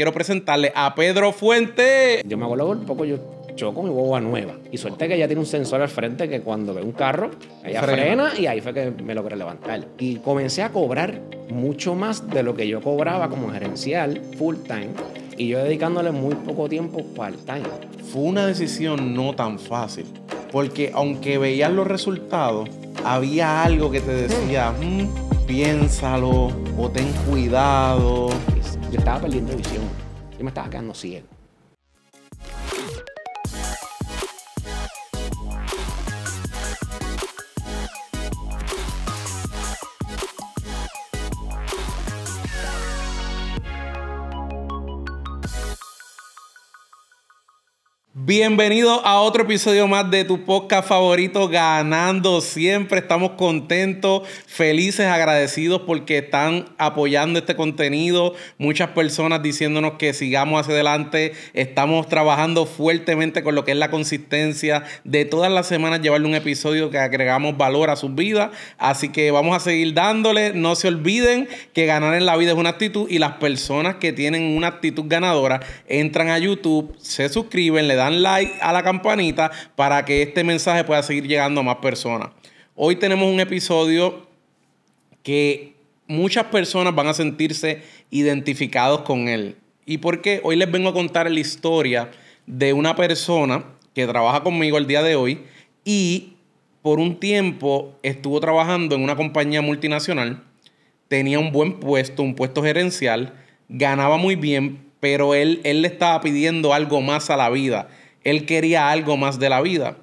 quiero presentarle a Pedro Fuente. Yo me acuerdo un poco, yo choco mi boba nueva. Y suerte que ella tiene un sensor al frente que cuando ve un carro, ella frena. y ahí fue que me logré levantar. Y comencé a cobrar mucho más de lo que yo cobraba como gerencial full time y yo dedicándole muy poco tiempo part-time. Fue una decisión no tan fácil, porque aunque veías los resultados, había algo que te decía, mm, piénsalo o ten cuidado yo estaba perdiendo visión, yo me estaba quedando ciego. Bienvenido a otro episodio más de tu podcast favorito, Ganando Siempre. Estamos contentos, felices, agradecidos porque están apoyando este contenido. Muchas personas diciéndonos que sigamos hacia adelante. Estamos trabajando fuertemente con lo que es la consistencia de todas las semanas llevarle un episodio que agregamos valor a sus vidas. Así que vamos a seguir dándole. No se olviden que ganar en la vida es una actitud y las personas que tienen una actitud ganadora entran a YouTube, se suscriben, le dan like a la campanita para que este mensaje pueda seguir llegando a más personas. Hoy tenemos un episodio que muchas personas van a sentirse identificados con él. ¿Y por qué? Hoy les vengo a contar la historia de una persona que trabaja conmigo el día de hoy y por un tiempo estuvo trabajando en una compañía multinacional, tenía un buen puesto, un puesto gerencial, ganaba muy bien, pero él, él le estaba pidiendo algo más a la vida. Él quería algo más de la vida.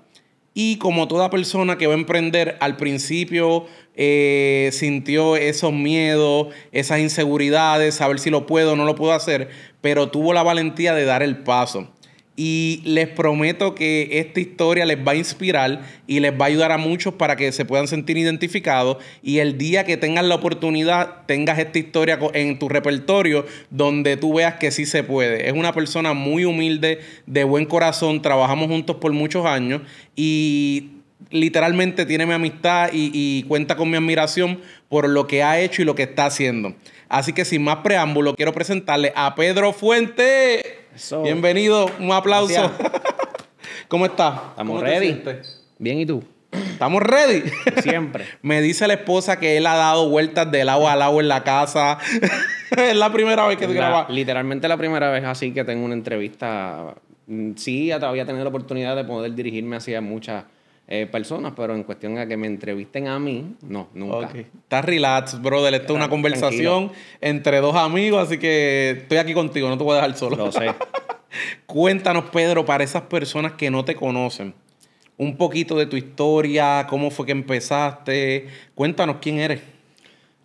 Y como toda persona que va a emprender, al principio eh, sintió esos miedos, esas inseguridades, saber si lo puedo o no lo puedo hacer, pero tuvo la valentía de dar el paso y les prometo que esta historia les va a inspirar y les va a ayudar a muchos para que se puedan sentir identificados y el día que tengan la oportunidad tengas esta historia en tu repertorio donde tú veas que sí se puede. Es una persona muy humilde, de buen corazón, trabajamos juntos por muchos años y literalmente tiene mi amistad y, cuenta con mi admiración por lo que ha hecho y lo que está haciendo. Así que sin más preámbulo, quiero presentarle a Pedro Fuente. Bienvenido, un aplauso. ¿Cómo estás? Estamos ready. Bien, ¿y tú? Estamos ready. Siempre. Me dice la esposa que él ha dado vueltas de lado a lado en la casa. es la primera vez que graba. Literalmente la primera vez así que tengo una entrevista. Mm, sí, todavía tener tenido la oportunidad de poder dirigirme hacia muchas eh, personas, pero en cuestión a que me entrevisten a mí, no, nunca. Está relax, brother. Esto es una conversación entre dos amigos, así que estoy aquí contigo, no te voy a dejar solo. Lo sé. Cuéntanos, Pedro, para esas personas que no te conocen, un poquito de tu historia, cómo fue que empezaste. Cuéntanos quién eres.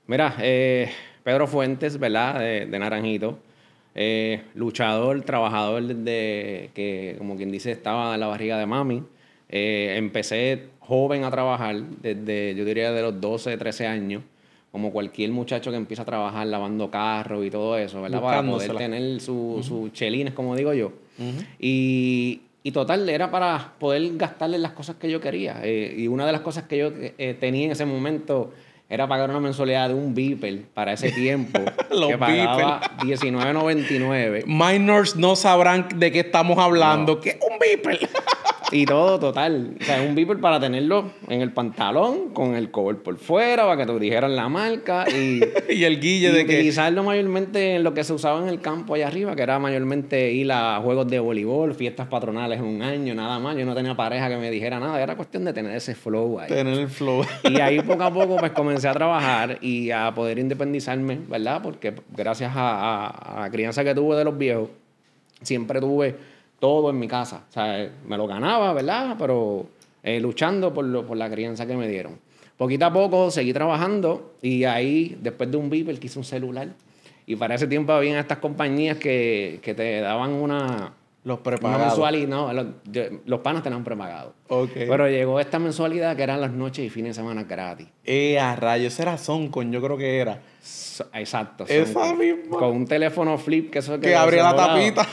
Mira, eh, Pedro Fuentes, ¿verdad? De, Naranjito. Eh, luchador, trabajador de... que, como quien dice, estaba en la barriga de mami. Eh, empecé joven a trabajar, desde yo diría de los 12, 13 años, como cualquier muchacho que empieza a trabajar lavando carros y todo eso, ¿verdad? Para poder tener sus chelines, como digo yo. y, total, era para poder gastarle las cosas que yo quería. Eh, y una de las cosas que yo eh, tenía en ese momento era pagar una mensualidad de un Beeper para ese tiempo que pagaba 19.99. Minors no sabrán de qué estamos hablando. que un Beeper? y todo total. O sea, es un beeper para tenerlo en el pantalón, con el cover por fuera, para que te dijeran la marca y, el guille de utilizarlo mayormente en lo que se usaba en el campo allá arriba, que era mayormente ir a juegos de voleibol, fiestas patronales un año, nada más. Yo no tenía pareja que me dijera nada, era cuestión de tener ese flow ahí. Tener el flow. Y ahí poco a poco pues comencé a trabajar y a poder independizarme, ¿verdad? Porque gracias a, a la crianza que tuve de los viejos, siempre tuve todo en mi casa. O sea, eh, me lo ganaba, ¿verdad? Pero eh, luchando por, lo, por la crianza que me dieron. Poquito a poco seguí trabajando y ahí, después de un Beeper, quise un celular. Y para ese tiempo había estas compañías que, que te daban una... Los prepagados. mensualidad, no, los, los, panas tenían prepagado. Okay. Pero llegó esta mensualidad que eran las noches y fines de semana gratis. Eh, a rayos, era Soncon, yo creo que era. exacto. Esa misma. Con un teléfono flip, que eso que. Que abría la tapita.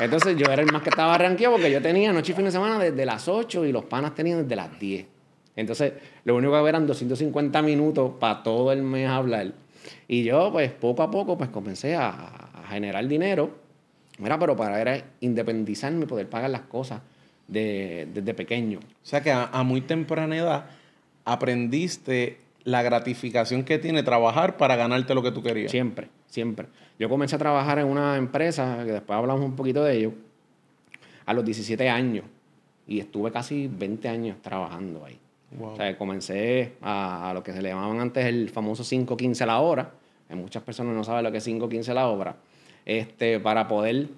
Entonces yo era el más que estaba arranqueado porque yo tenía noche y fin de semana desde las 8 y los panas tenían desde las 10. Entonces lo único que había eran 250 minutos para todo el mes hablar. Y yo pues poco a poco pues comencé a, generar dinero. Mira, pero para era independizarme y poder pagar las cosas de, desde pequeño. O sea que a muy temprana edad aprendiste la gratificación que tiene trabajar para ganarte lo que tú querías. Siempre, siempre. Yo comencé a trabajar en una empresa, que después hablamos un poquito de ello, a los 17 años. Y estuve casi 20 años trabajando ahí. O sea, comencé a, lo que se le llamaban antes el famoso 5.15 la hora. que muchas personas no saben lo que es 15 la obra Este, para poder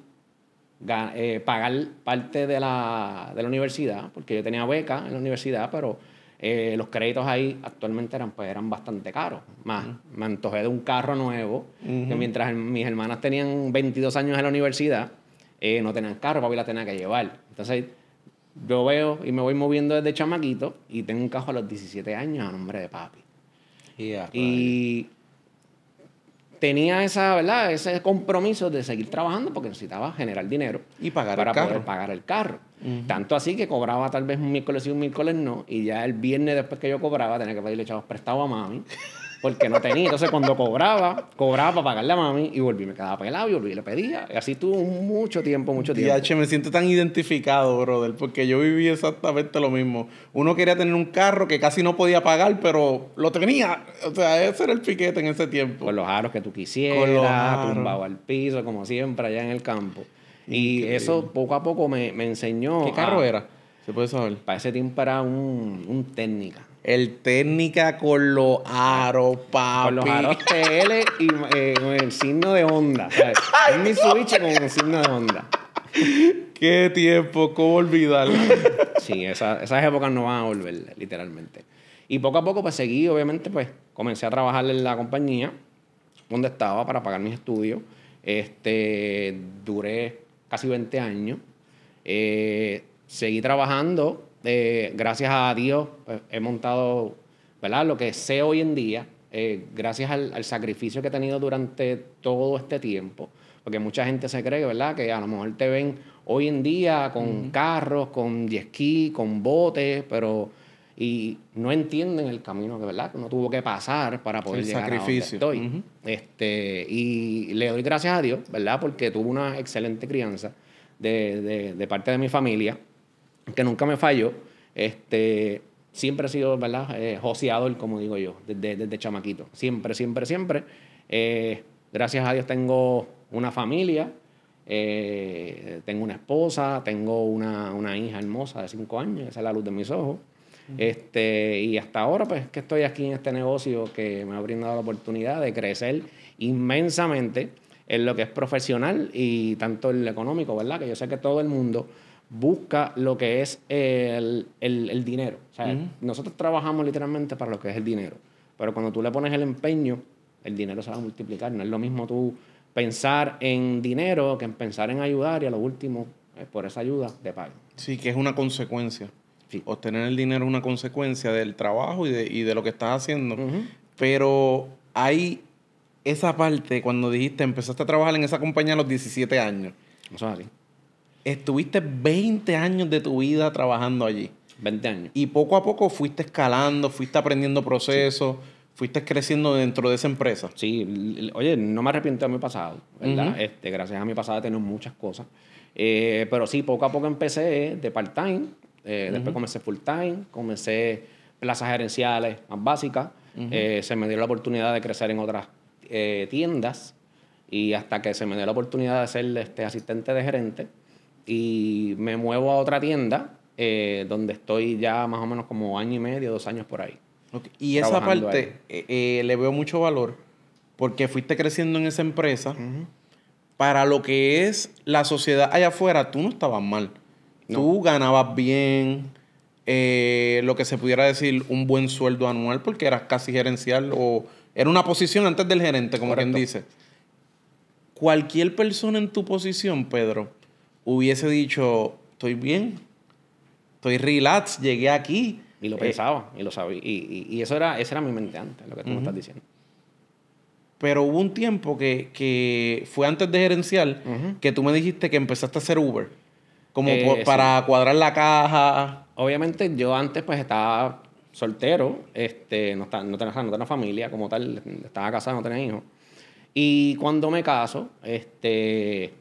eh, pagar parte de la, de la universidad, porque yo tenía beca en la universidad, pero eh, los créditos ahí actualmente eran, pues, eran bastante caros. Más, me antojé de un carro nuevo, que mientras mis hermanas tenían 22 años en la universidad, eh, no tenían carro, papi la tenía que llevar. Entonces, yo veo y me voy moviendo desde chamaquito y tengo un carro a los 17 años a nombre de papi. y tenía esa, ¿verdad? ese compromiso de seguir trabajando porque necesitaba generar dinero y pagar para poder pagar el carro. Tanto así que cobraba tal vez un miércoles y un miércoles no, y ya el viernes después que yo cobraba tenía que pedirle echados prestado a mami porque no tenía. Entonces, cuando cobraba, cobraba para pagarle a mami y volví, me quedaba pelado y volví y le pedía. Y así tuvo mucho tiempo, mucho tiempo. Y me siento tan identificado, brother, porque yo viví exactamente lo mismo. Uno quería tener un carro que casi no podía pagar, pero lo tenía. O sea, ese era el piquete en ese tiempo. Con los aros que tú quisieras, tumbado al piso, como siempre, allá en el campo. Y eso poco a poco me, enseñó. ¿Qué carro era? Se puede saber. Para ese tiempo era un, un técnica. El técnica con los aros, papi. Con los aros TL y eh, con el signo de onda. Es mi switch con el signo de onda. Qué tiempo, cómo olvidarlo. sí, esas épocas no van a volver, literalmente. Y poco a poco, pues seguí, obviamente, pues comencé a trabajar en la compañía donde estaba para pagar mis estudios. Este, duré casi 20 años. Eh, seguí trabajando eh, gracias a Dios, pues, he montado ¿verdad? lo que sé hoy en día, eh, gracias al, sacrificio que he tenido durante todo este tiempo. Porque mucha gente se cree, ¿verdad? Que a lo mejor te ven hoy en día con carros, con yesquí, con botes, pero... Y no entienden el camino que, ¿verdad? Uno tuvo que pasar para poder llegar a donde estoy. este, y le doy gracias a Dios, ¿verdad? Porque tuve una excelente crianza de parte de mi familia que nunca me falló. Este, siempre he sido, ¿verdad? Eh, joseador, como digo yo, desde, chamaquito. Siempre, siempre, siempre. Eh, gracias a Dios tengo una familia, eh, tengo una esposa, tengo una, hija hermosa de cinco años, esa es la luz de mis ojos. Este, y hasta ahora, pues, que estoy aquí en este negocio que me ha brindado la oportunidad de crecer inmensamente en lo que es profesional y tanto en económico, ¿verdad? Que yo sé que todo el mundo busca lo que es el, dinero. O sea, Nosotros trabajamos literalmente para lo que es el dinero, pero cuando tú le pones el empeño, el dinero se va a multiplicar. No es lo mismo tú pensar en dinero que en pensar en ayudar y a lo último, por esa ayuda, te pago. Sí, que es una consecuencia. Sí. Obtener el dinero es una consecuencia del trabajo y de, lo que estás haciendo. Pero hay esa parte, cuando dijiste, empezaste a trabajar en esa compañía a los 17 años. Eso así estuviste 20 años de tu vida trabajando allí. 20 años. Y poco a poco fuiste escalando, fuiste aprendiendo procesos, fuiste creciendo dentro de esa empresa. Sí, oye, no me arrepiento de mi pasado, ¿verdad? este, gracias a mi pasado tenemos muchas cosas. Eh, pero sí, poco a poco empecé de part-time, eh, después comencé full-time, comencé plazas gerenciales más básicas, eh, se me dio la oportunidad de crecer en otras tiendas y hasta que se me dio la oportunidad de ser este, asistente de gerente y me muevo a otra tienda eh, donde estoy ya más o menos como año y medio, dos años por ahí. Y esa parte eh, eh, le veo mucho valor porque fuiste creciendo en esa empresa. Para lo que es la sociedad allá afuera, tú no estabas mal. Tú ganabas bien, lo que se pudiera decir, un buen sueldo anual porque eras casi gerencial o era una posición antes del gerente, como quien dice. Cualquier persona en tu posición, Pedro, hubiese dicho, estoy bien, estoy relax, llegué aquí. Y lo pensaba, eh, y lo sabía. Y, eso era, esa era mi mente antes, lo que tú me estás diciendo. Pero hubo un tiempo que, que fue antes de gerencial que tú me dijiste que empezaste a hacer Uber. Como eh, para cuadrar la caja. Obviamente, yo antes pues estaba soltero, este, no, no, tenía, no tenía familia como tal, estaba casado, no tenía hijos. Y cuando me caso, este,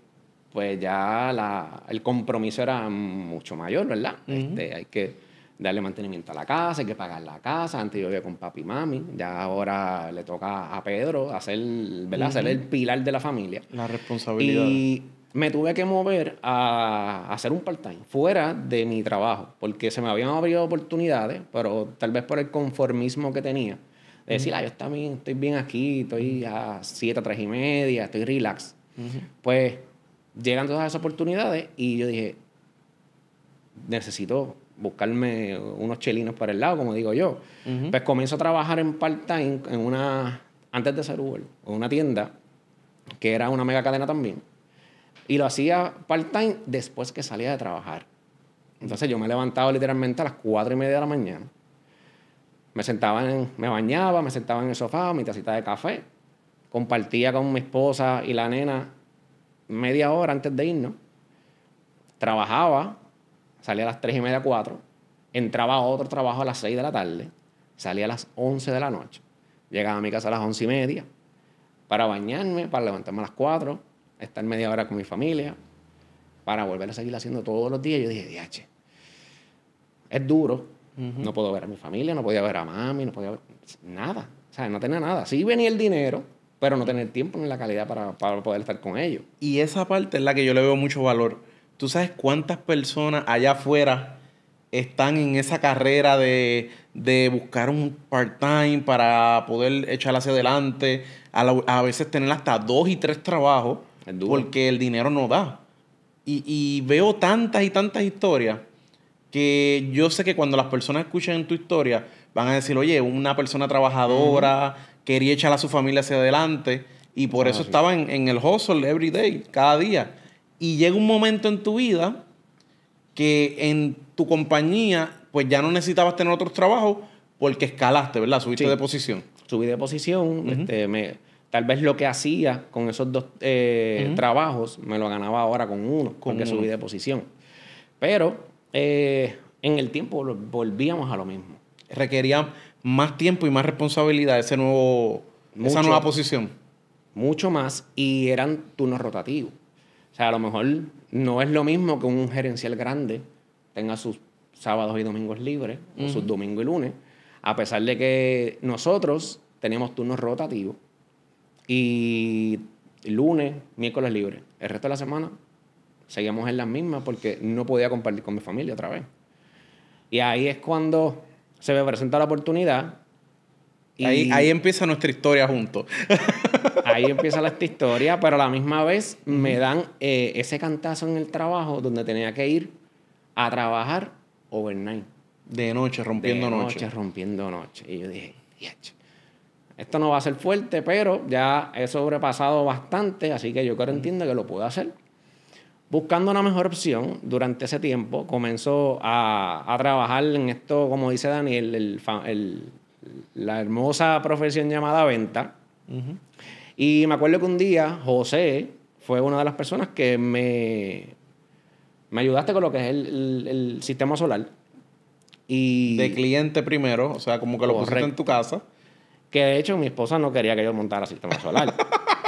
pues ya la, el compromiso era mucho mayor, ¿verdad? este, hay que darle mantenimiento a la casa, hay que pagar la casa. Antes yo vivía con papi y mami, ya ahora le toca a Pedro hacer, ¿verdad? el pilar de la familia. La responsabilidad. Y me tuve que mover a, hacer un part-time fuera de mi trabajo, porque se me habían abierto oportunidades, pero tal vez por el conformismo que tenía. De decir, ah, yo también estoy bien aquí, estoy a 7, y media, estoy relax. Pues llegan todas esas oportunidades y yo dije, necesito buscarme unos chelinos para el lado, como digo yo. Pues comienzo a trabajar en part-time en una, antes de ser Uber, en una tienda que era una mega cadena también. Y lo hacía part-time después que salía de trabajar. Entonces yo me levantaba literalmente a las cuatro y media de la mañana. Me sentaba, me bañaba, me sentaba en el sofá, mi tacita de café. Compartía con mi esposa y la nena media hora antes de irnos, trabajaba, salía a las tres y media, cuatro... entraba a otro trabajo a las seis de la tarde, salía a las 11 de la noche, llegaba a mi casa a las once y media para bañarme, para levantarme a las 4, estar media hora con mi familia, para volver a seguir haciendo todos los días. Yo dije, diache, es duro. No puedo ver a mi familia, no podía ver a mami, no podía ver nada. O sea, no tenía nada. Sí venía el dinero, pero no tener tiempo ni la calidad para, poder estar con ellos. Y esa parte es la que yo le veo mucho valor. ¿Tú sabes cuántas personas allá afuera están en esa carrera de, buscar un part-time para poder echar hacia adelante, a, veces tener hasta dos y tres trabajos, porque el dinero no da. Y, y, veo tantas y tantas historias que yo sé que cuando las personas escuchan tu historia van a decir, oye, una persona trabajadora quería echar a su familia hacia adelante y por ah, eso estaba en, el hustle every day, cada día. Y llega un momento en tu vida que en tu compañía pues ya no necesitabas tener otros trabajos porque escalaste, ¿verdad? Subiste de posición. Subí de posición, este, me, tal vez lo que hacía con esos dos eh, trabajos me lo ganaba ahora con uno, con que subí de posición. Pero eh, en el tiempo volvíamos a lo mismo. requeríamos más tiempo y más responsabilidad ese nuevo, esa nueva posición. Mucho más y eran turnos rotativos. O sea, a lo mejor no es lo mismo que un gerencial grande tenga sus sábados y domingos libres, o sus domingos y lunes, a pesar de que nosotros tenemos turnos rotativos y lunes, miércoles libre. El resto de la semana seguíamos en las mismas porque no podía compartir con mi familia otra vez. Y ahí es cuando se me presenta la oportunidad. Y ahí, empieza nuestra historia juntos. ahí empieza esta historia, pero a la misma vez me dan eh, ese cantazo en el trabajo donde tenía que ir a trabajar overnight. De noche, rompiendo de noche. rompiendo noche. Y yo dije, esto no va a ser fuerte, pero ya he sobrepasado bastante, así que yo creo entiendo que lo puedo hacer. Buscando una mejor opción, durante ese tiempo comenzó a, a trabajar en esto, como dice Daniel, la hermosa profesión llamada venta. Y me acuerdo que un día José fue una de las personas que me, me ayudaste con lo que es el, el sistema solar. Y de cliente primero, o sea, como que lo pusiste en tu casa. Que de hecho mi esposa no quería que yo montara sistema solar.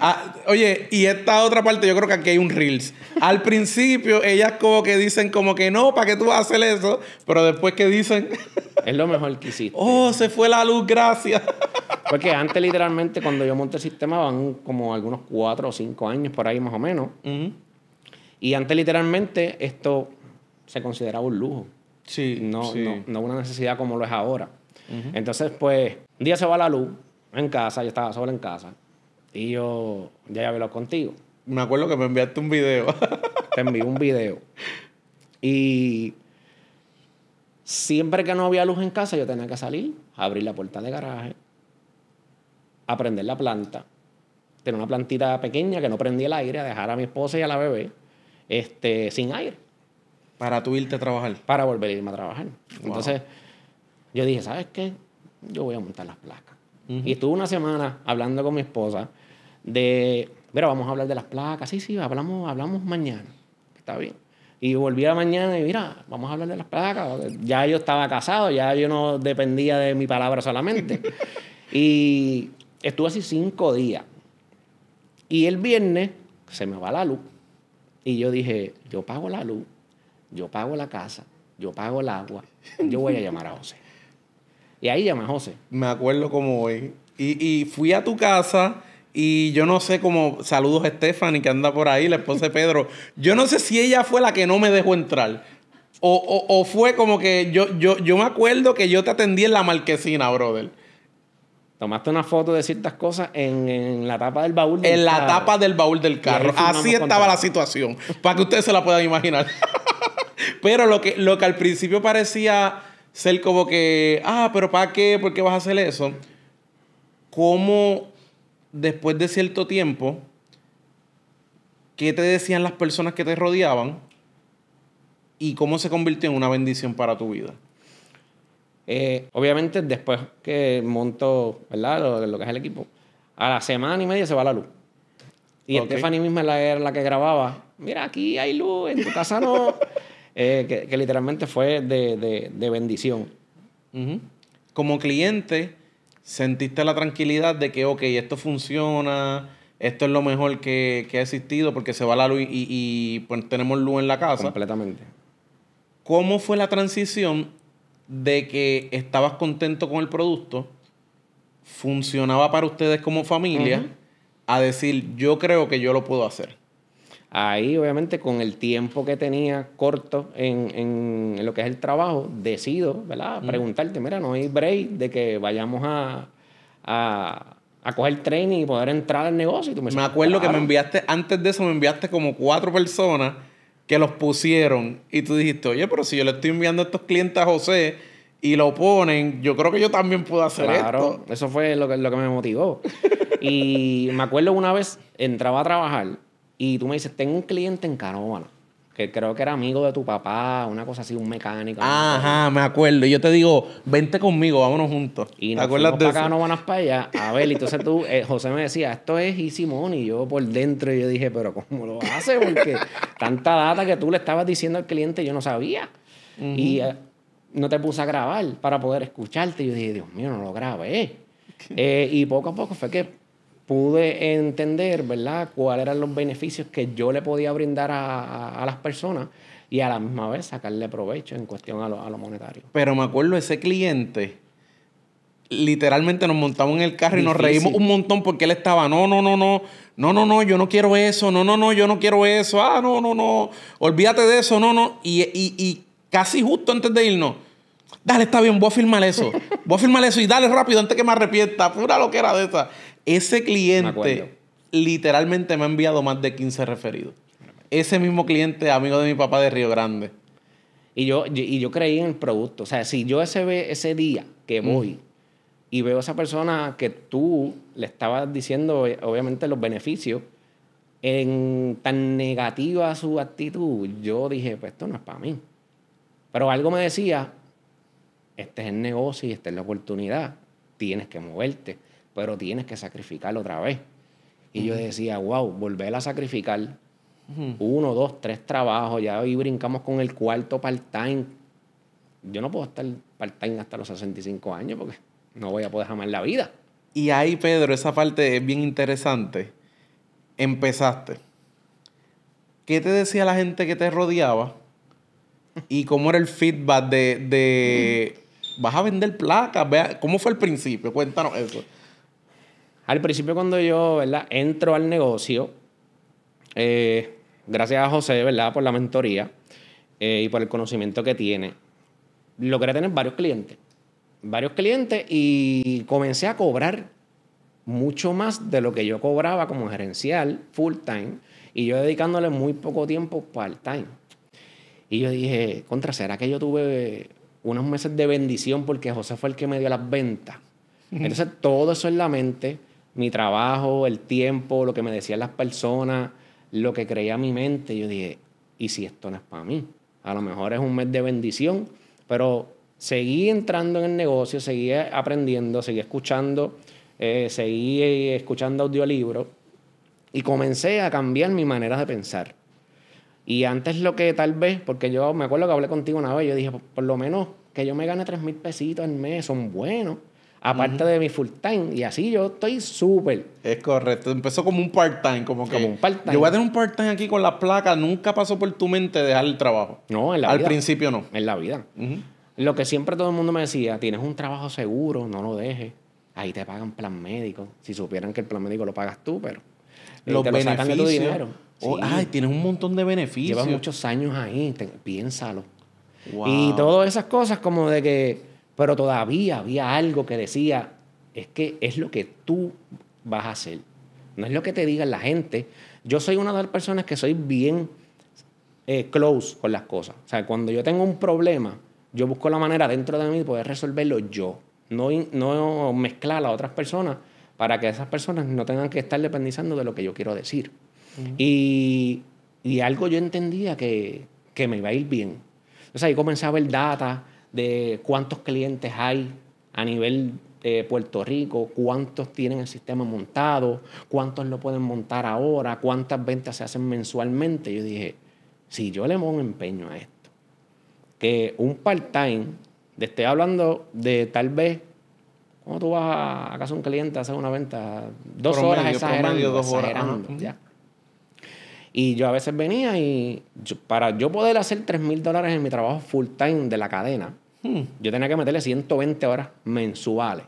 Ah, oye, y esta otra parte, yo creo que aquí hay un Reels. Al principio, ellas como que dicen como que no, ¿para qué tú vas a hacer eso? Pero después que dicen... es lo mejor que hiciste. Oh, se fue la luz, gracias. Porque antes, literalmente, cuando yo monté el sistema, van como algunos cuatro o cinco años por ahí más o menos. Y antes, literalmente, esto se consideraba un lujo. Sí. No, no, no una necesidad como lo es ahora. Entonces, pues, un día se va la luz en casa, yo estaba solo en casa y yo ya había contigo. Me acuerdo que me enviaste un video. Te envié un video. Y siempre que no había luz en casa, yo tenía que salir, abrir la puerta de garaje, aprender la planta. Tener una plantita pequeña que no prendía el aire, a dejar a mi esposa y a la bebé este, sin aire. Para tú irte a trabajar. Para volver a irme a trabajar. Entonces, yo dije, ¿sabes qué? Yo voy a montar las placas. Y estuve una semana hablando con mi esposa de, mira, vamos a hablar de las placas, sí, sí, hablamos, hablamos mañana, está bien. Y volví a la mañana y mira, vamos a hablar de las placas. Ya yo estaba casado, ya yo no dependía de mi palabra solamente. y estuve así cinco días. Y el viernes se me va la luz. Y yo dije, yo pago la luz, yo pago la casa, yo pago el agua, yo voy a llamar a José. Y ahí llama a José. Me acuerdo cómo hoy. Y, y fui a tu casa y yo no sé cómo, saludos a Stephanie que anda por ahí, la esposa de Pedro. Yo no sé si ella fue la que no me dejó entrar. O, fue como que yo, yo, yo me acuerdo que yo te atendí en la marquesina, brother. Tomaste una foto de ciertas cosas en, la tapa del baúl del En la tapa del baúl del carro. Así estaba la situación. Para que ustedes se la puedan imaginar. pero lo que, lo que al principio parecía ser como que, ah, pero ¿para qué? ¿Por qué vas a hacer eso? ¿Cómo después de cierto tiempo, qué te decían las personas que te rodeaban y cómo se convirtió en una bendición para tu vida. Eh, obviamente, después que monto ¿verdad? Lo, que es el equipo, a la semana y media se va la luz. Y Stephanie misma era la que grababa. Mira, aquí hay luz, en tu casa no. Eh, que, literalmente fue de, de, de bendición. Como cliente, sentiste la tranquilidad de que, ok, esto funciona, esto es lo mejor que, ha existido porque se va la luz y, pues, tenemos luz en la casa. Completamente. ¿Cómo fue la transición de que estabas contento con el producto, funcionaba para ustedes como familia, a decir, yo creo que yo lo puedo hacer? Ahí, obviamente, con el tiempo que tenía corto en, lo que es el trabajo, decido, ¿verdad? Preguntarte, mira, no hay break de que vayamos a, a, a coger tren y poder entrar al negocio. me, acuerdo que me enviaste, antes de eso me enviaste como cuatro personas que los pusieron y tú dijiste, oye, pero si yo le estoy enviando a estos clientes a José y lo ponen, yo creo que yo también puedo hacer claro, Eso fue lo que, lo que me motivó. y me acuerdo una vez entraba a trabajar y tú me dices, tengo un cliente en Canóvana, que creo que era amigo de tu papá, una cosa así, un mecánico. Ajá, me acuerdo. Y yo te digo, vente conmigo, vámonos juntos. Y nos ¿Te acuerdas fuimos para para allá. A ver, entonces tú, eh, José me decía, esto es y Simón Y yo por dentro yo dije, pero ¿cómo lo hace? Porque tanta data que tú le estabas diciendo al cliente yo no sabía. Y eh, no te puse a grabar para poder escucharte. Y yo dije, Dios mío, no lo grabé. Eh, y poco a poco fue que pude entender, ¿verdad?, cuáles eran los beneficios que yo le podía brindar a, a, las personas y a la misma vez sacarle provecho en cuestión a lo, a lo monetario. Pero me acuerdo, ese cliente literalmente nos montamos en el carro y nos reímos un montón porque él estaba, no, no, no, no, no, no, no, yo no quiero eso, no, no, no, yo no quiero eso, ah, no, no, no, olvídate de eso, no, no. Y, y, y casi justo antes de irnos, dale, está bien, voy a firmar eso, voy a firmar eso y dale rápido antes que me arrepienta, pura lo que era de esa. Ese cliente literalmente me ha enviado más de 15 referidos. Ese mismo cliente, amigo de mi papá de Río Grande. Y yo, y yo creí en el producto. O sea, si yo ese, ese día que voy y veo a esa persona que tú le estabas diciendo, eh, obviamente, los beneficios, en tan negativa su actitud, yo dije, pues esto no es para mí. Pero algo me decía, este es el negocio y esta es la oportunidad, tienes que moverte pero tienes que sacrificarlo otra vez. Y yo decía, wow, volver a sacrificar uno, dos, tres trabajos, ya hoy brincamos con el cuarto part-time. Yo no puedo estar part-time hasta los 65 años porque no voy a poder jamás la vida. Y ahí, Pedro, esa parte es bien interesante. Empezaste. ¿Qué te decía la gente que te rodeaba? ¿Y cómo era el feedback de, de... vas a vender placas? ¿Cómo fue el principio? Cuéntanos eso. Al principio cuando yo, ¿verdad? Entro al negocio, eh, gracias a José, Por la mentoría eh, y por el conocimiento que tiene, logré tener varios clientes. Varios clientes y comencé a cobrar mucho más de lo que yo cobraba como gerencial full time y yo dedicándole muy poco tiempo part time. Y yo dije, contra, ¿será que yo tuve unos meses de bendición porque José fue el que me dio las ventas? Entonces todo eso en la mente mi trabajo, el tiempo, lo que me decían las personas, lo que creía mi mente. Yo dije, ¿y si esto no es para mí? A lo mejor es un mes de bendición, pero seguí entrando en el negocio, seguí aprendiendo, seguí escuchando, eh, seguí eh, escuchando audiolibros y comencé a cambiar mi manera de pensar. Y antes lo que tal vez, porque yo me acuerdo que hablé contigo una vez, yo dije, por, lo menos que yo me gane 3 mil pesitos al mes, son buenos aparte de mi full time. Y así yo estoy súper. Es correcto. Empezó como un part-time, como un part-time. Yo voy a tener un part-time aquí con la placa Nunca pasó por tu mente dejar el trabajo. No, en la Al vida. Al principio no. En la vida. Lo que siempre todo el mundo me decía, tienes un trabajo seguro, no lo dejes. Ahí te pagan plan médico. Si supieran que el plan médico lo pagas tú, pero. Eh, Los te beneficios. Lo sacan de tu dinero. Oh, ay, tienes un montón de beneficios. Llevas muchos años ahí, piénsalo. Y todas esas cosas como de que pero todavía había algo que decía, es que es lo que tú vas a hacer. No es lo que te diga la gente. Yo soy una de las personas que soy bien eh, close con las cosas. O sea, cuando yo tengo un problema, yo busco la manera dentro de mí de poder resolverlo yo. No, no mezclar a otras personas para que esas personas no tengan que estar dependizando de lo que yo quiero decir. y, algo yo entendía que, que, me iba a ir bien. Entonces ahí comencé a ver data, de cuántos clientes hay a nivel de Puerto Rico, cuántos tienen el sistema montado, cuántos lo pueden montar ahora, cuántas ventas se hacen mensualmente. Yo dije, si yo le pongo empeño a esto, que un part-time, te esté hablando de tal vez, ¿cómo tú vas a, casa un cliente a hacer una venta? Dos horas exagerando, dos horas. ¿ya? Y yo a veces venía y para yo poder hacer 3 mil dólares en mi trabajo full time de la cadena, hmm. yo tenía que meterle 120 horas mensuales.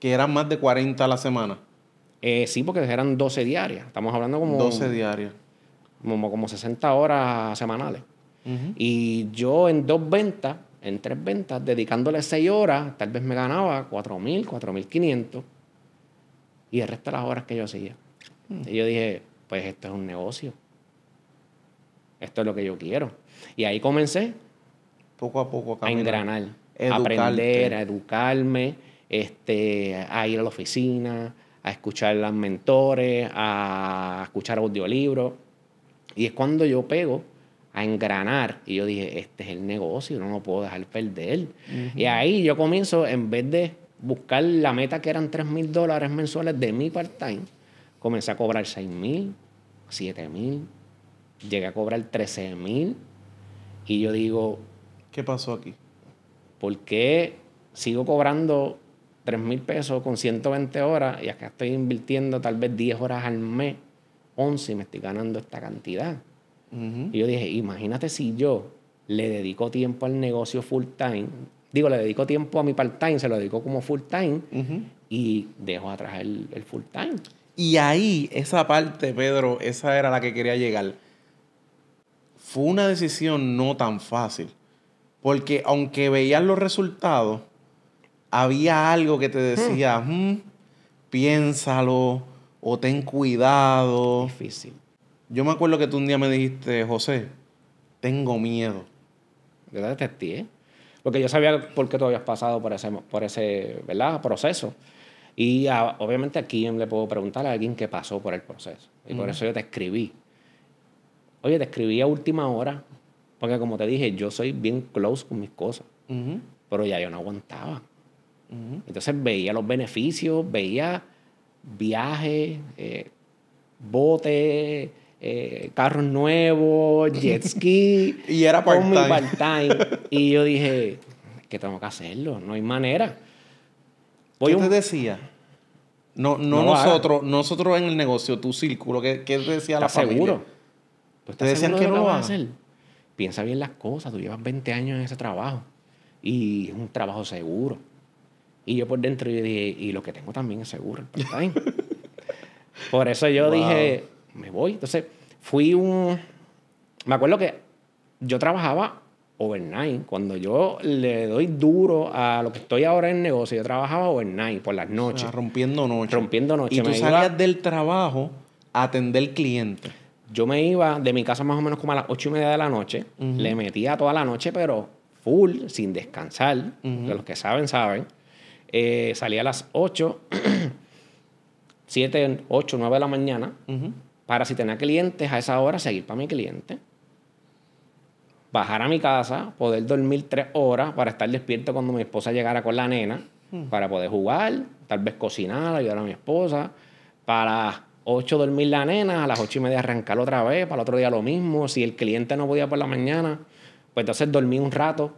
Que eran más de 40 a la semana. Eh, sí, porque eran 12 diarias. Estamos hablando como... 12 diarias. Como, como 60 horas semanales. Y yo en dos ventas, en tres ventas, dedicándole 6 horas, tal vez me ganaba 4.000, mil, mil Y el resto de las horas que yo hacía. Hmm. Y yo dije, pues esto es un negocio. Esto es lo que yo quiero. Y ahí comencé. Poco a poco. A engranar. A aprender, a educarme, este, a ir a la oficina, a escuchar a los mentores, a escuchar audiolibros. Y es cuando yo pego a engranar. Y yo dije, este es el negocio, no lo puedo dejar perder. Y ahí yo comienzo, en vez de buscar la meta que eran 3 mil dólares mensuales de mi part-time, Comencé a cobrar 6 mil, 7 mil, llegué a cobrar 13 mil y yo digo... ¿Qué pasó aquí? ¿Por qué sigo cobrando 3 mil pesos con 120 horas y acá estoy invirtiendo tal vez 10 horas al mes, 11 y me estoy ganando esta cantidad? Y yo dije, imagínate si yo le dedico tiempo al negocio full time, digo, le dedico tiempo a mi part time, se lo dedico como full time y dejo atrás el, el full time. Y ahí, esa parte, Pedro, esa era la que quería llegar. Fue una decisión no tan fácil. Porque aunque veías los resultados, había algo que te decía, hmm. Hmm, piénsalo o ten cuidado. Difícil. Yo me acuerdo que tú un día me dijiste, José, tengo miedo. verdad la detesté, ¿eh? Porque yo sabía por qué tú habías pasado por ese, por ese ¿verdad? proceso. Y ah, obviamente aquí le puedo preguntar a alguien que pasó por el proceso. Y por eso yo te escribí. Oye, te escribí a última hora, porque como te dije, yo soy bien close con mis cosas, pero ya yo no aguantaba. Entonces veía los beneficios, veía viajes, eh, botes, eh, carros nuevos, jet ski. y era part-time. y yo dije, que tengo que hacerlo, no hay manera. ¿Qué te decía? No, no, nosotros, nosotros en el negocio, tu círculo, ¿qué, qué decía la familia? Pues, seguro? ¿Tú estás ¿Te decían que, no vas a hacer? Piensa bien las cosas, tú llevas 20 años en ese trabajo y es un trabajo seguro. Y yo por dentro dije, y lo que tengo también es seguro, por eso yo dije, me voy. Entonces, fui un... Me acuerdo que yo trabajaba overnight. Cuando yo le doy duro a lo que estoy ahora en negocio, yo trabajaba overnight por las noches. rompiendo noches. Rompiendo noches. Y tú salías del trabajo a atender clientes. Yo me iba de mi casa más o menos como a las ocho y media de la noche. Le metía toda la noche, pero full, sin descansar. los que saben, saben. Eh, salía a las ocho, siete, ocho, nueve de la mañana. Para si tenía clientes a esa hora, seguir para mi cliente bajar a mi casa, poder dormir tres horas para estar despierto cuando mi esposa llegara con la nena, hmm. para poder jugar, tal vez cocinar, ayudar a mi esposa, para ocho dormir la nena, a las ocho y media arrancar otra vez, para el otro día lo mismo, si el cliente no podía por la mañana, pues entonces dormí un rato,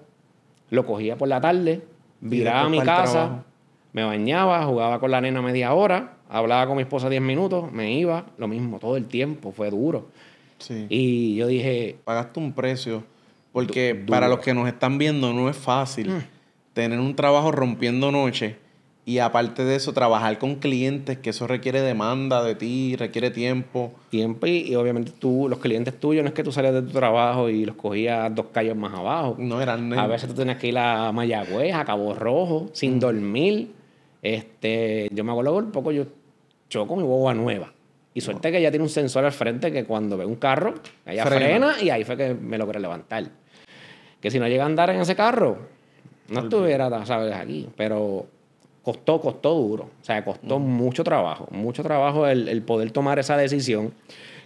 lo cogía por la tarde, viraba a mi casa, me bañaba, jugaba con la nena media hora, hablaba con mi esposa diez minutos, me iba, lo mismo, todo el tiempo, fue duro. Y yo dije... Pagaste un precio porque para los que nos están viendo no es fácil mm. tener un trabajo rompiendo noche y aparte de eso trabajar con clientes que eso requiere demanda de ti, requiere tiempo. Tiempo y, obviamente tú, los clientes tuyos no es que tú salías de tu trabajo y los cogías dos calles más abajo. No eran. A veces tú tenías que ir a Mayagüez, a Cabo Rojo, sin mm. dormir. Este, yo me acuerdo un poco, yo choco mi boba nueva. Y suerte que ya tiene un sensor al frente que cuando ve un carro, ella frena. y ahí fue que me logré levantar que si no llega a andar en ese carro, no estuviera, ¿sabes? Aquí. Pero costó, costó duro. O sea, costó mucho trabajo, mucho trabajo el, poder tomar esa decisión,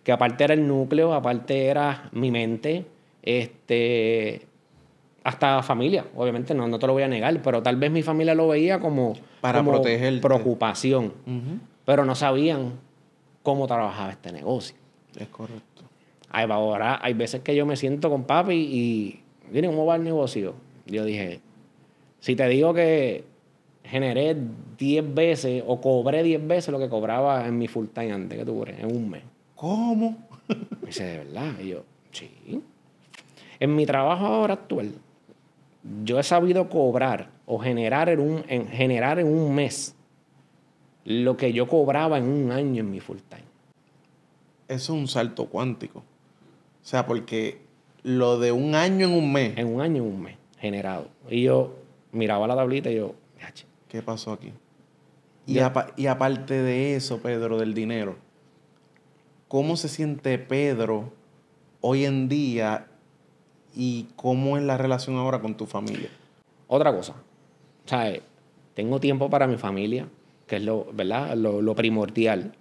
que aparte era el núcleo, aparte era mi mente, este, hasta familia, obviamente, no, no te lo voy a negar, pero tal vez mi familia lo veía como, Para preocupación, pero no sabían cómo trabajaba este negocio. Es correcto. Ahora hay veces que yo me siento con papi y miren, ¿cómo va el negocio? Yo dije, si te digo que generé 10 veces o cobré 10 veces lo que cobraba en mi full time antes, que tú En un mes. ¿Cómo? dice, ¿de verdad? Y yo, sí. En mi trabajo ahora actual, yo he sabido cobrar o generar en un, generar en un mes lo que yo cobraba en un año en mi full time. Eso es un salto cuántico. O sea, porque lo de un año en un mes. En un año en un mes, generado. Y yo miraba la tablita y yo, ¿qué pasó aquí? Y, y aparte de eso, Pedro, del dinero, ¿cómo se siente Pedro hoy en día y cómo es la relación ahora con tu familia? Otra cosa, ¿sabes? Tengo tiempo para mi familia, que es lo, ¿verdad? lo primordial.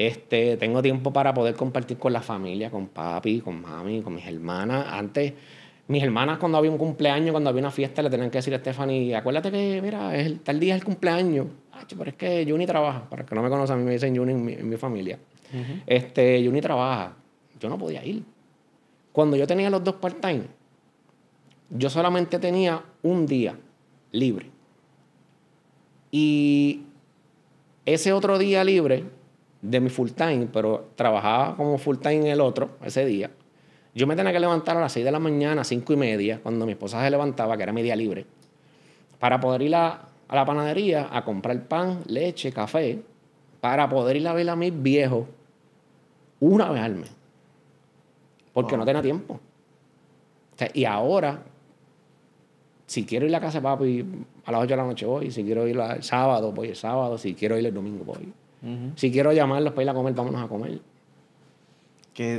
Este, tengo tiempo para poder compartir con la familia, con papi, con mami, con mis hermanas. Antes, mis hermanas cuando había un cumpleaños, cuando había una fiesta, le tenían que decir a Stephanie, acuérdate que, mira, tal día es el cumpleaños. Ah, pero es que Juni trabaja. Para que no me conozcan, a mí me dicen Juni en mi, familia. este, Juni trabaja. Yo no podía ir. Cuando yo tenía los dos part-time, yo solamente tenía un día libre. Y ese otro día libre de mi full time, pero trabajaba como full time el otro ese día. Yo me tenía que levantar a las 6 de la mañana, 5 y media, cuando mi esposa se levantaba, que era mi día libre, para poder ir a, la panadería a comprar pan, leche, café, para poder ir a ver a mis viejos una vez al mes. Porque no tenía tiempo. y ahora, si quiero ir a casa de papi a las 8 de la noche voy, si quiero ir el sábado voy el sábado, si quiero ir el domingo voy. Si quiero llamarlos para ir a comer, vámonos a comer.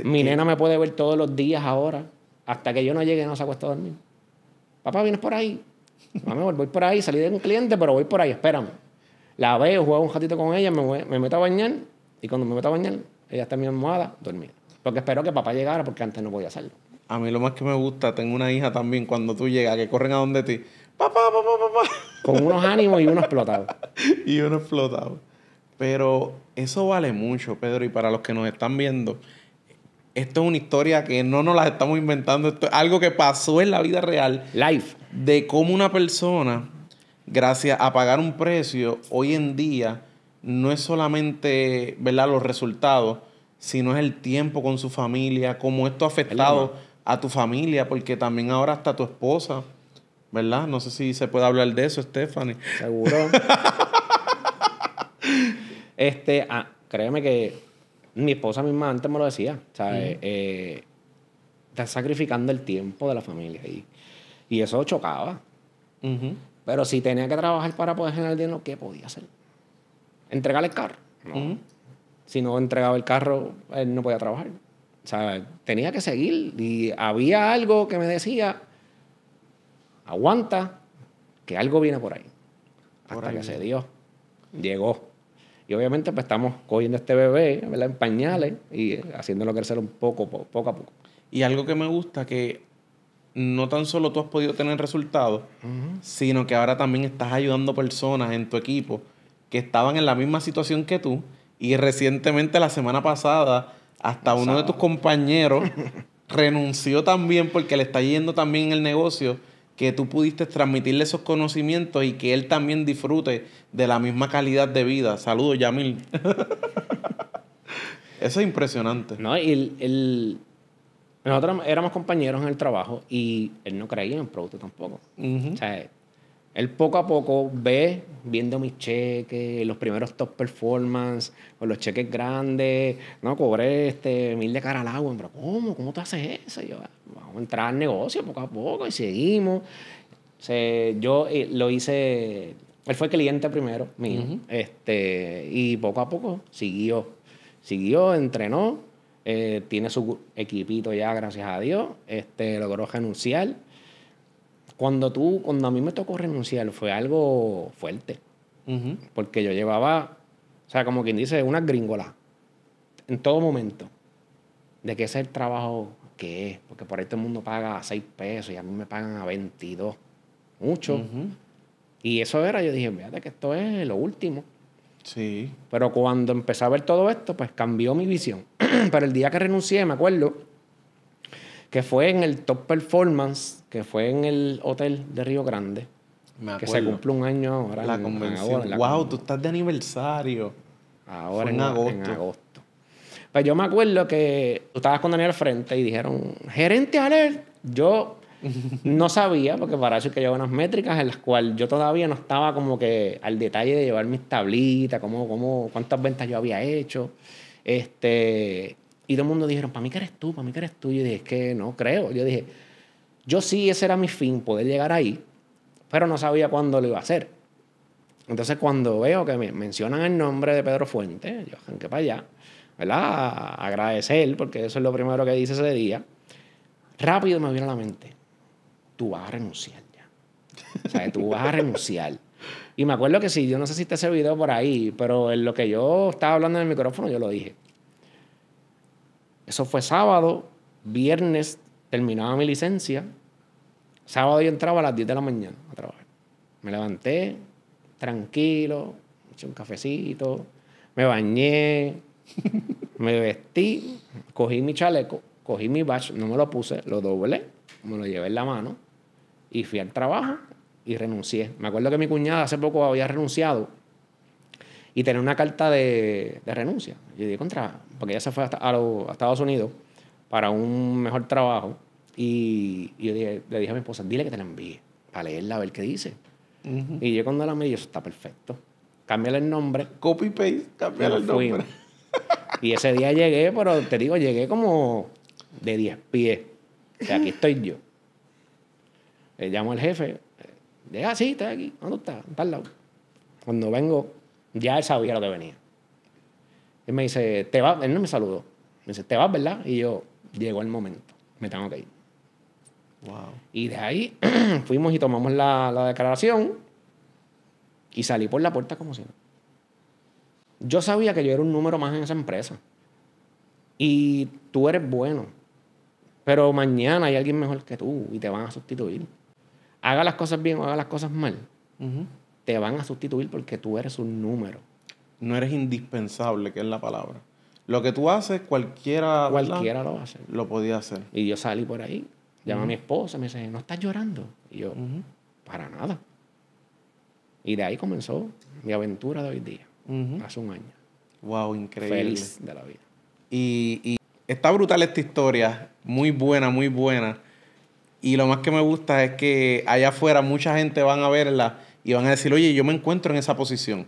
Mi nena me puede ver todos los días ahora, hasta que yo no llegue no se acuesta a dormir. Papá, vienes por ahí. voy por ahí, salí de un cliente, pero voy por ahí, espérame. La veo, juego un ratito con ella, me, me meto a bañar y cuando me meto a bañar, ella está en mi almohada, dormida. Porque espero que papá llegara porque antes no podía hacerlo. A mí lo más que me gusta, tengo una hija también, cuando tú llegas, que corren a donde ti, papá, papá, papá. Con unos ánimos y uno explotado. y uno explotado. Pero eso vale mucho, Pedro, y para los que nos están viendo, esto es una historia que no nos la estamos inventando, esto es algo que pasó en la vida real. Life. De cómo una persona, gracias a pagar un precio, hoy en día no es solamente ¿verdad? los resultados, sino es el tiempo con su familia, cómo esto ha afectado a tu familia, porque también ahora está tu esposa, ¿verdad? No sé si se puede hablar de eso, Stephanie. Seguro. Este, ah, créeme que mi esposa misma antes me lo decía, eh, está sacrificando el tiempo de la familia y, y eso chocaba. Pero si tenía que trabajar para poder generar dinero, ¿qué podía hacer? Entregar el carro. Si no entregaba el carro, él no podía trabajar. O tenía que seguir y había algo que me decía, aguanta, que algo viene por ahí. Hasta que se dio. Llegó. Y obviamente pues, estamos cogiendo este bebé en pañales y haciéndolo crecer un poco, poco a poco. Y algo que me gusta que no tan solo tú has podido tener resultados, sino que ahora también estás ayudando personas en tu equipo que estaban en la misma situación que tú y recientemente la semana pasada hasta uno de tus compañeros renunció también porque le está yendo también el negocio que tú pudiste transmitirle esos conocimientos y que él también disfrute de la misma calidad de vida. Saludos, Yamil. Eso es impresionante. No, y él... nosotros éramos compañeros en el trabajo y él no creía en producto tampoco. O sea, él poco a poco ve, viendo mis cheques, los primeros top performance, los cheques grandes, no, cobré este, mil de cara al agua, pero ¿cómo? ¿Cómo te haces eso? yo, vamos a entrar al negocio poco a poco y seguimos. yo eh, lo hice, él fue cliente primero mío, este, y poco a poco siguió, siguió, entrenó, eh, tiene su equipito ya, gracias a Dios, este, logró renunciar cuando tú, cuando a mí me tocó renunciar, fue algo fuerte. Porque yo llevaba, o sea, como quien dice, una gringola en todo momento. De que ese es el trabajo que es. Porque por ahí todo el mundo paga 6 pesos y a mí me pagan a 22. Mucho. Y eso era, yo dije, fíjate que esto es lo último. Sí. Pero cuando empecé a ver todo esto, pues cambió mi visión. Pero el día que renuncié, me acuerdo, que fue en el Top Performance, que fue en el hotel de Río Grande, que se cumple un año ahora. La convención. wow, tú estás de aniversario. Ahora en, agosto. Pues yo me acuerdo que tú estabas con Daniel al frente y dijeron, gerente alert. Yo no sabía, porque para eso es que llevo unas métricas en las cuales yo todavía no estaba como que al detalle de llevar mis tablitas, cómo, cómo, cuántas ventas yo había hecho. Este, y todo el mundo dijeron, ¿para mí que eres tú? ¿Para mí que eres tú? Y yo dije, es que no creo. Yo dije, yo sí, ese era mi fin, poder llegar ahí, pero no sabía cuándo lo iba a hacer. Entonces cuando veo que me mencionan el nombre de Pedro Fuente, yo que para allá, ¿verdad? agradecer, porque eso es lo primero que dice ese día. Rápido me vino a la mente, tú vas a renunciar ya. O sea, tú vas a renunciar. Y me acuerdo que sí, yo no sé si está ese video por ahí, pero en lo que yo estaba hablando en el micrófono, yo lo dije. Eso fue sábado, viernes terminaba mi licencia, sábado yo entraba a las 10 de la mañana a trabajar. Me levanté, tranquilo, eché un cafecito, me bañé, me vestí, cogí mi chaleco, cogí mi batch, no me lo puse, lo doblé, me lo llevé en la mano y fui al trabajo y renuncié. Me acuerdo que mi cuñada hace poco había renunciado y tenía una carta de, de renuncia. Yo dije, contra, porque ella se fue a, Estados Unidos para un mejor trabajo. Y, yo le dije a mi esposa, dile que te la envíe para leerla, a ver qué dice. Y yo cuando la me eso está perfecto. Cámbiale el nombre. Copy paste, cámbiale el nombre. Y ese día llegué, pero te digo, llegué como de 10 pies. O aquí estoy yo. Le llamo al jefe. Llega, ah, sí, estoy aquí. ¿Dónde está? Está al lado. Cuando vengo, ya él sabía lo que venía. Él me dice, te vas, él no me saludó. Me dice, te vas, ¿verdad? Y yo, llegó el momento, me tengo que ir. Wow. Y de ahí fuimos y tomamos la, declaración y salí por la puerta como si no. Yo sabía que yo era un número más en esa empresa. Y tú eres bueno. Pero mañana hay alguien mejor que tú y te van a sustituir. Haga las cosas bien o haga las cosas mal. Te van a sustituir porque tú eres un número no eres indispensable, que es la palabra. Lo que tú haces, cualquiera. Cualquiera lo hace. Lo podía hacer. Y yo salí por ahí, llamé a mi esposa, me dice, ¿no estás llorando? Y yo, para nada. Y de ahí comenzó mi aventura de hoy día, hace un año. Wow, increíble. Feliz de la vida. Y, y está brutal esta historia, muy buena, muy buena. Y lo más que me gusta es que allá afuera mucha gente van a verla y van a decir, oye, yo me encuentro en esa posición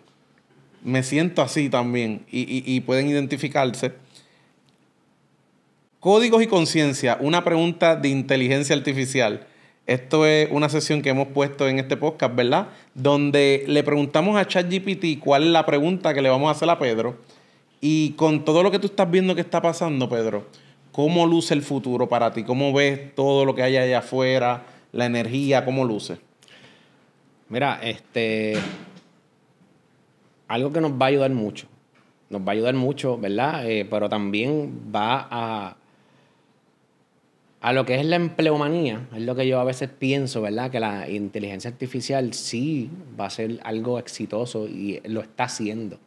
me siento así también y, pueden identificarse. Códigos y conciencia, una pregunta de inteligencia artificial. Esto es una sesión que hemos puesto en este podcast, ¿verdad? Donde le preguntamos a ChatGPT cuál es la pregunta que le vamos a hacer a Pedro. Y con todo lo que tú estás viendo que está pasando, Pedro, ¿cómo luce el futuro para ti? ¿Cómo ves todo lo que hay allá afuera? La energía, ¿cómo luce? Mira, este, algo que nos va a ayudar mucho. Nos va a ayudar mucho, ¿verdad? Eh, pero también va a, a lo que es la empleomanía. Es lo que yo a veces pienso, ¿verdad? Que la inteligencia artificial sí va a ser algo exitoso y lo está haciendo.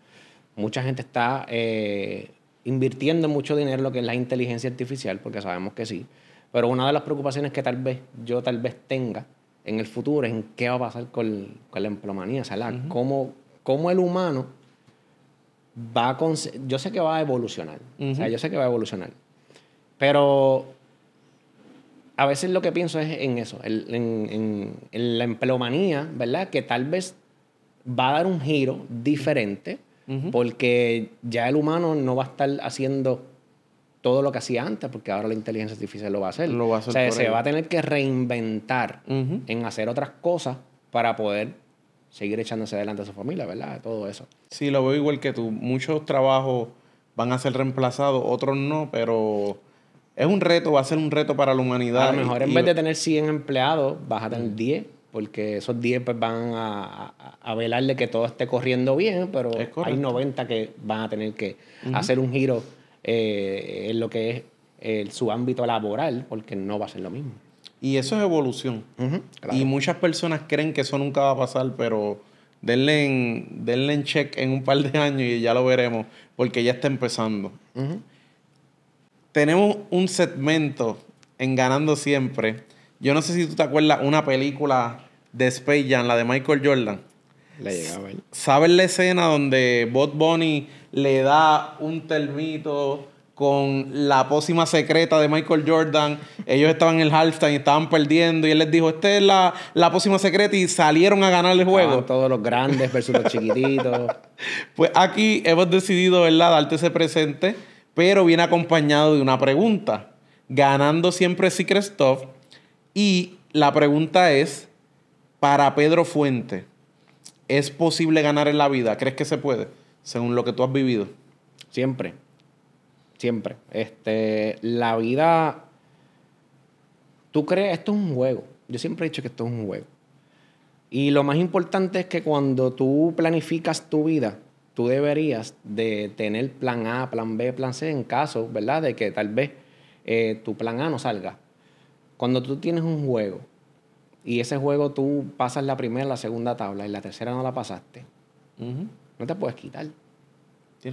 Mucha gente está eh, invirtiendo mucho dinero en lo que es la inteligencia artificial, porque sabemos que sí. Pero una de las preocupaciones que tal vez yo tal vez tenga en el futuro es en qué va a pasar con, la empleomanía, ¿sabes? cómo cómo el humano va a... Yo sé que va a evolucionar. O sea, yo sé que va a evolucionar. Pero a veces lo que pienso es en eso, en, la empleomanía, ¿verdad? Que tal vez va a dar un giro diferente porque ya el humano no va a estar haciendo todo lo que hacía antes, porque ahora la inteligencia artificial lo va a hacer. o sea, se va a tener que reinventar en hacer otras cosas para poder seguir echándose adelante a su familia, ¿verdad? Todo eso. Sí, lo veo igual que tú. Muchos trabajos van a ser reemplazados, otros no, pero es un reto, va a ser un reto para la humanidad. A lo mejor en vez de tener 100 empleados, vas a tener 10, mm. porque esos 10 pues, van a, a, velarle que todo esté corriendo bien, pero hay 90 que van a tener que hacer un giro eh, en lo que es eh, su ámbito laboral, porque no va a ser lo mismo. Y eso es evolución. Y muchas personas creen que eso nunca va a pasar, pero denle en, check en un par de años y ya lo veremos, porque ya está empezando. Tenemos un segmento en Ganando Siempre. Yo no sé si tú te acuerdas una película de Space Jam, la de Michael Jordan. La llegaba ¿Sabes la escena donde Bob Bunny le da un termito con la pócima secreta de Michael Jordan. Ellos estaban en el y estaban perdiendo y él les dijo, esta es la, la pócima secreta y salieron a ganar el juego. todos los grandes versus los chiquititos. Pues aquí hemos decidido, ¿verdad?, darte ese presente, pero viene acompañado de una pregunta. Ganando siempre Secret Stuff y la pregunta es, para Pedro Fuente, ¿es posible ganar en la vida? ¿Crees que se puede? Según lo que tú has vivido. Siempre. Siempre. Este, la vida. Tú crees, esto es un juego. Yo siempre he dicho que esto es un juego. Y lo más importante es que cuando tú planificas tu vida, tú deberías de tener plan A, plan B, plan C en caso, ¿verdad? De que tal vez eh, tu plan A no salga. Cuando tú tienes un juego y ese juego tú pasas la primera, la segunda tabla y la tercera no la pasaste, no te puedes quitar.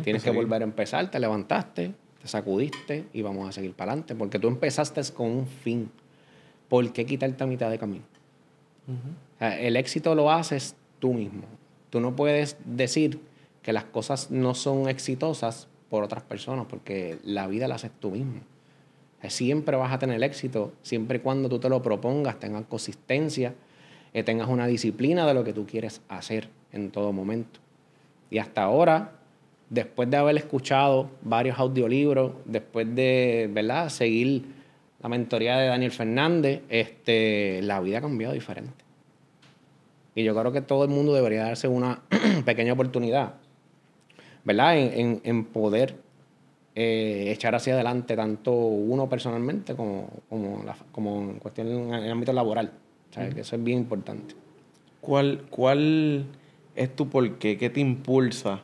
Tienes, que volver a empezar, te levantaste, sacudiste y vamos a seguir para adelante, porque tú empezaste con un fin. ¿Por qué quitarte a mitad de camino? el éxito lo haces tú mismo. Tú no puedes decir que las cosas no son exitosas por otras personas, porque la vida la haces tú mismo. Eh, siempre vas a tener éxito, siempre y cuando tú te lo propongas, tengas consistencia, eh, tengas una disciplina de lo que tú quieres hacer en todo momento. Y hasta ahora, después de haber escuchado varios audiolibros, después de, ¿verdad?, seguir la mentoría de Daniel Fernández, este, la vida ha cambiado diferente. Y yo creo que todo el mundo debería darse una pequeña oportunidad, ¿verdad?, en, poder eh, echar hacia adelante tanto uno personalmente como, en cuestión en el ámbito laboral. eso es bien importante. ¿Cuál, ¿Cuál es tu porqué? ¿Qué te impulsa?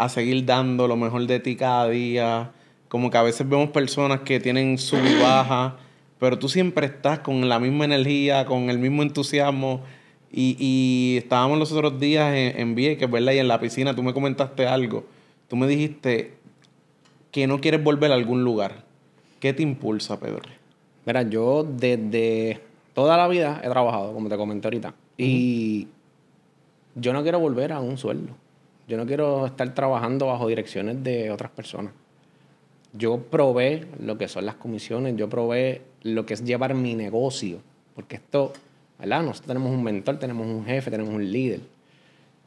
a seguir dando lo mejor de ti cada día. Como que a veces vemos personas que tienen sub baja, pero tú siempre estás con la misma energía, con el mismo entusiasmo. Y, estábamos los otros días en, en Vieques, ¿verdad? Y en la piscina tú me comentaste algo. Tú me dijiste que no quieres volver a algún lugar. ¿Qué te impulsa, Pedro? Mira, yo desde toda la vida he trabajado, como te comenté ahorita. Y yo no quiero volver a un sueldo. Yo no quiero estar trabajando bajo direcciones de otras personas. Yo probé lo que son las comisiones, yo probé lo que es llevar mi negocio, porque esto, ¿verdad? Nosotros tenemos un mentor, tenemos un jefe, tenemos un líder.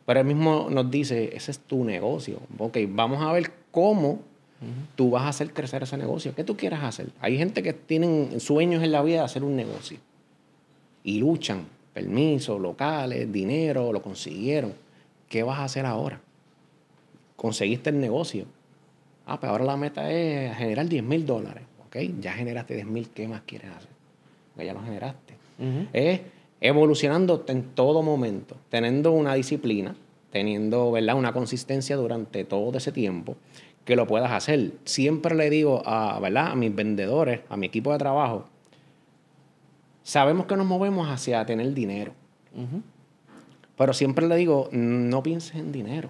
Pero él mismo nos dice, ese es tu negocio. Ok, vamos a ver cómo tú vas a hacer crecer ese negocio. ¿Qué tú quieras hacer? Hay gente que tienen sueños en la vida de hacer un negocio y luchan, permisos, locales, dinero, lo consiguieron. ¿Qué vas a hacer ahora? conseguiste el negocio. Ah, pero pues ahora la meta es generar 10 mil dólares. ¿Ok? Ya generaste 10 mil, ¿qué más quieres hacer? ya lo generaste. Es evolucionando en todo momento, teniendo una disciplina, teniendo ¿verdad? una consistencia durante todo ese tiempo que lo puedas hacer. Siempre le digo a, ¿verdad? a mis vendedores, a mi equipo de trabajo, sabemos que nos movemos hacia tener dinero, pero siempre le digo, no pienses en dinero.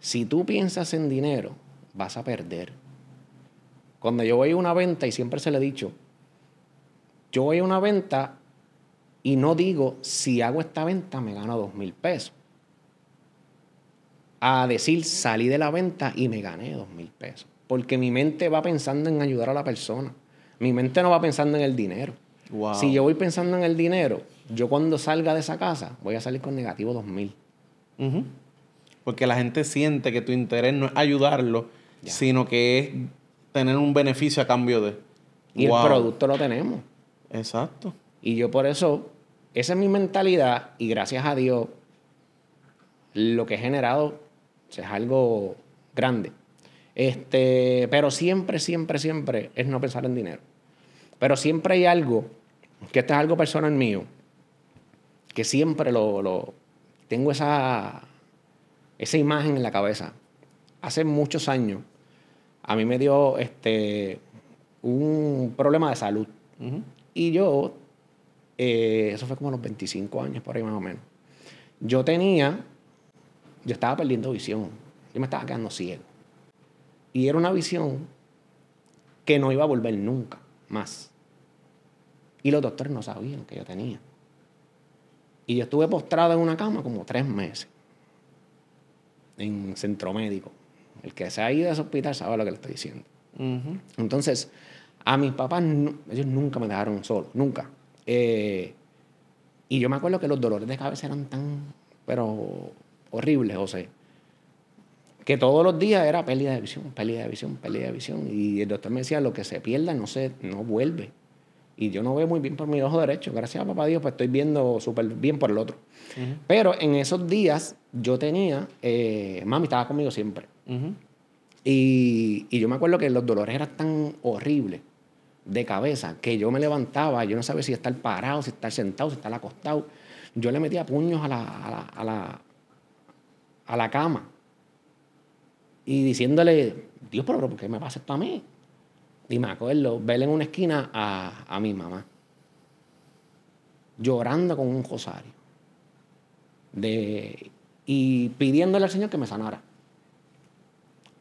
Si tú piensas en dinero, vas a perder. Cuando yo voy a una venta, y siempre se le he dicho, yo voy a una venta y no digo, si hago esta venta me gano dos mil pesos. A decir, salí de la venta y me gané dos mil pesos. Porque mi mente va pensando en ayudar a la persona. Mi mente no va pensando en el dinero. Si yo voy pensando en el dinero, yo cuando salga de esa casa voy a salir con negativo dos mil porque la gente siente que tu interés no es ayudarlo, sino que es tener un beneficio a cambio de. Y el producto lo tenemos. Exacto. Y yo por eso, esa es mi mentalidad y gracias a Dios, lo que he generado es algo grande. Este, pero siempre, siempre, siempre es no pensar en dinero. Pero siempre hay algo, que esto es algo personal mío, que siempre lo tengo esa esa imagen en la cabeza. Hace muchos años a mí me dio este, un problema de salud. Y yo, eh, eso fue como los 25 años, por ahí más o menos. Yo tenía, yo estaba perdiendo visión. Yo me estaba quedando ciego. Y era una visión que no iba a volver nunca más. Y los doctores no sabían que yo tenía. Y yo estuve postrado en una cama como tres meses en centro médico. El que se ha ido a ese hospital sabe lo que le estoy diciendo. Entonces, a mis papás, ellos nunca me dejaron solo, nunca. Eh, y yo me acuerdo que los dolores de cabeza eran tan, pero horribles, José. Que todos los días era pérdida de visión, pérdida de visión, pérdida de visión. Y el doctor me decía, lo que se pierda no, se, no vuelve y yo no veo muy bien por mi ojo derecho. Gracias a papá Dios, pues estoy viendo súper bien por el otro. Pero en esos días yo tenía, eh, mami estaba conmigo siempre. y, yo me acuerdo que los dolores eran tan horribles de cabeza que yo me levantaba, yo no sabía si estar parado, si estar sentado, si estar acostado. Yo le metía puños a la, a la, a la, a la cama y diciéndole, Dios, pero ¿por qué me pasa esto a mí? Y me acuerdo ver en una esquina a, mi mamá llorando con un rosario y pidiéndole al Señor que me sanara.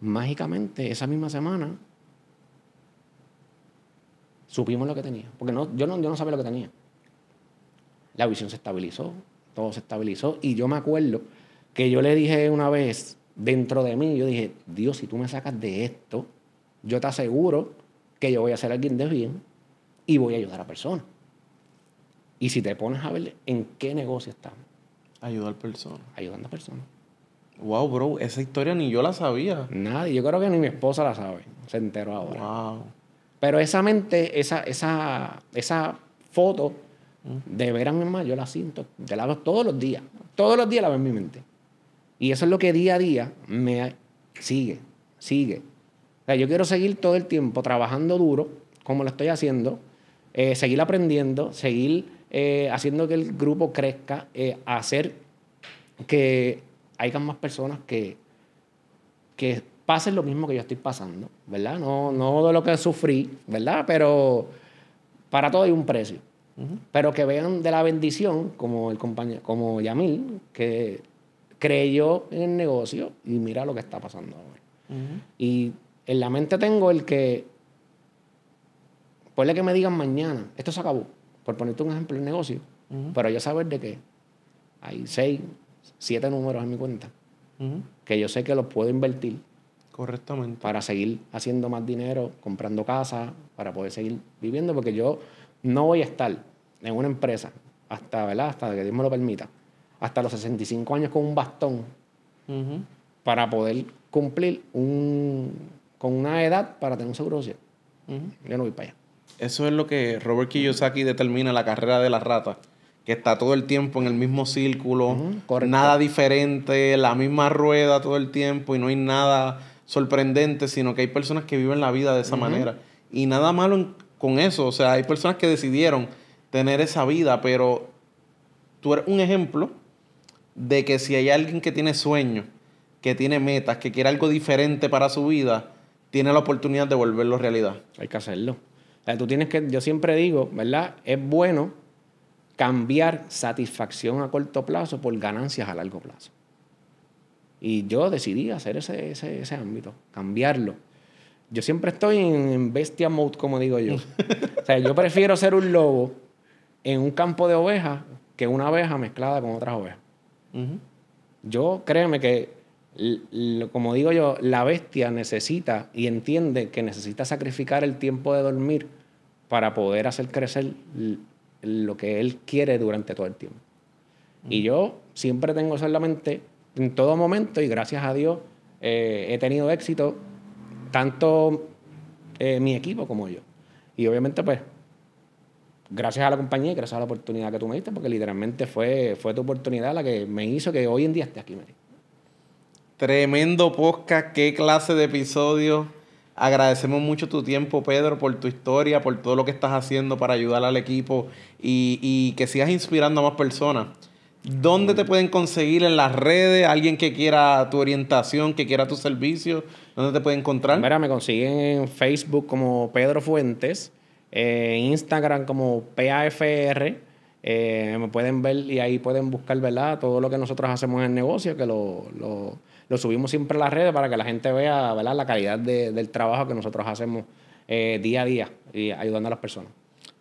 Mágicamente, esa misma semana, supimos lo que tenía, porque yo, no, yo no sabía lo que tenía. La visión se estabilizó, todo se estabilizó, y yo me acuerdo que yo le dije una vez dentro de mí, yo dije, Dios, si tú me sacas de esto, yo te aseguro que yo voy a ser alguien de bien y voy a ayudar a personas. Y si te pones a ver en qué negocio estamos. Ayudar a personas. Ayudando a personas. Wow, bro, esa historia ni yo la sabía. Nadie, yo creo que ni mi esposa la sabe. Se enteró ahora. Wow. Pero esa mente, esa, esa, esa foto mm. de ver a mi mamá, yo la siento, yo la hago todos los días. Todos los días la veo en mi mente. Y eso es lo que día a día me sigue, sigue, yo quiero seguir todo el tiempo trabajando duro, como lo estoy haciendo, eh, seguir aprendiendo, seguir eh, haciendo que el grupo crezca, eh, hacer que hayan más personas que, que pasen lo mismo que yo estoy pasando, ¿verdad? No, no de lo que sufrí, ¿verdad? Pero para todo hay un precio. Pero que vean de la bendición, como, el como Yamil, que creyó en el negocio y mira lo que está pasando ahora. Y en la mente tengo el que, Puede que me digan mañana, esto se acabó, por ponerte un ejemplo, el negocio, pero yo saber de que hay seis, siete números en mi cuenta, que yo sé que los puedo invertir. Correctamente. Para seguir haciendo más dinero, comprando casa, para poder seguir viviendo, porque yo no voy a estar en una empresa hasta, ¿verdad? Hasta que Dios me lo permita, hasta los 65 años con un bastón para poder cumplir un, con una edad para tener un seguro social. Yo no voy para allá. Eso es lo que Robert Kiyosaki determina la carrera de la rata. Que está todo el tiempo en el mismo círculo, nada diferente, la misma rueda todo el tiempo y no hay nada sorprendente, sino que hay personas que viven la vida de esa manera. Y nada malo con eso. O sea, hay personas que decidieron tener esa vida, pero tú eres un ejemplo de que si hay alguien que tiene sueños, que tiene metas, que quiere algo diferente para su vida, tiene la oportunidad de volverlo realidad. Hay que hacerlo. tú tienes que, yo siempre digo, ¿verdad? Es bueno cambiar satisfacción a corto plazo por ganancias a largo plazo. Y yo decidí hacer ese, ese, ámbito, cambiarlo. Yo siempre estoy en, bestia mode, como digo yo. o sea, yo prefiero ser un lobo en un campo de ovejas que una oveja mezclada con otras ovejas. Yo, créeme que como digo yo, la bestia necesita y entiende que necesita sacrificar el tiempo de dormir para poder hacer crecer lo que él quiere durante todo el tiempo. Y yo siempre tengo eso en la mente en todo momento y gracias a Dios eh, he tenido éxito tanto eh, mi equipo como yo. Y obviamente pues gracias a la compañía y gracias a la oportunidad que tú me diste porque literalmente fue, fue tu oportunidad la que me hizo que hoy en día esté aquí. Me Tremendo podcast, qué clase de episodio. Agradecemos mucho tu tiempo, Pedro, por tu historia, por todo lo que estás haciendo para ayudar al equipo y, que sigas inspirando a más personas. ¿Dónde te pueden conseguir en las redes? Alguien que quiera tu orientación, que quiera tu servicio, ¿dónde te pueden encontrar? Mira, me consiguen en Facebook como Pedro Fuentes, en Instagram como PAFR. Eh, me pueden ver y ahí pueden buscar, ¿verdad? Todo lo que nosotros hacemos en el negocio, que lo lo subimos siempre a las redes para que la gente vea la calidad del trabajo que nosotros hacemos eh, día a día y ayudando a las personas.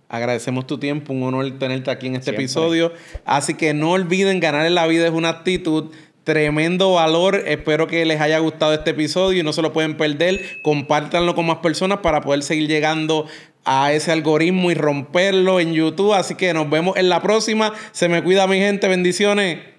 Agradecemos tu tiempo, un honor tenerte aquí en este episodio. Así que no olviden, ganar en la vida es una actitud. Tremendo valor. Espero que les haya gustado este episodio y no se lo pueden perder. Compártanlo con más personas para poder seguir llegando a ese algoritmo y romperlo en YouTube. Así que nos vemos en la próxima. Se me cuida mi gente. Bendiciones.